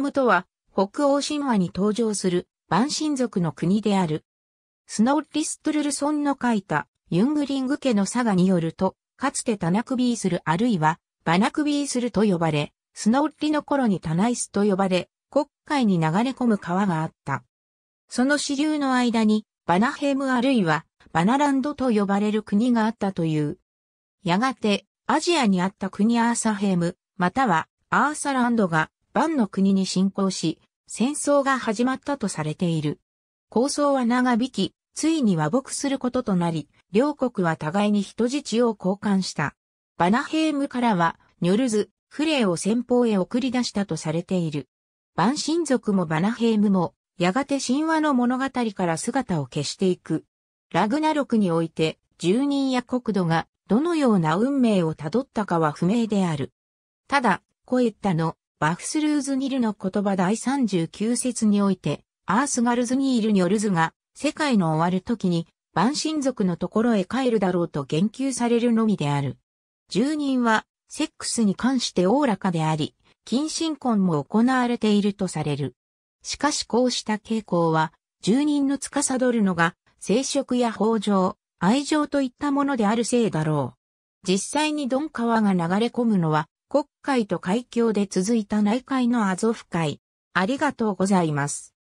ムとは、北欧神話に登場する、万神族の国である。スノーリストルルソンの書いた、ユングリング家の佐賀によると、かつてタナクビーするあるいは、バナクビーすると呼ばれ、スノーリの頃にタナイスと呼ばれ、国海に流れ込む川があった。その支流の間に、バナヘムあるいは、バナランドと呼ばれる国があったという。やがて、アジアにあった国アーサヘム、またはアーサランドが万の国に侵攻し、戦争が始まったとされている。構想は長引き、ついに和睦することとなり、両国は互いに人質を交換した。バナヘームからは、ニョルズ、フレーを先方へ送り出したとされている。万神族もバナヘームも、やがて神話の物語から姿を消していく。ラグナロクにおいて、住人や国土がどのような運命をたどったかは不明である。ただ、うエったのバフスルーズニルの言葉第39節において、アースガルズニールによる図が、世界の終わる時に、万神族のところへ帰るだろうと言及されるのみである。住人は、セックスに関しておおらかであり、近親婚も行われているとされる。しかしこうした傾向は、住人の司るのが、生殖や法上、愛情といったものであるせいだろう。実際にドン川が流れ込むのは、国会と海峡で続いた内海のアゾフ海。ありがとうございます。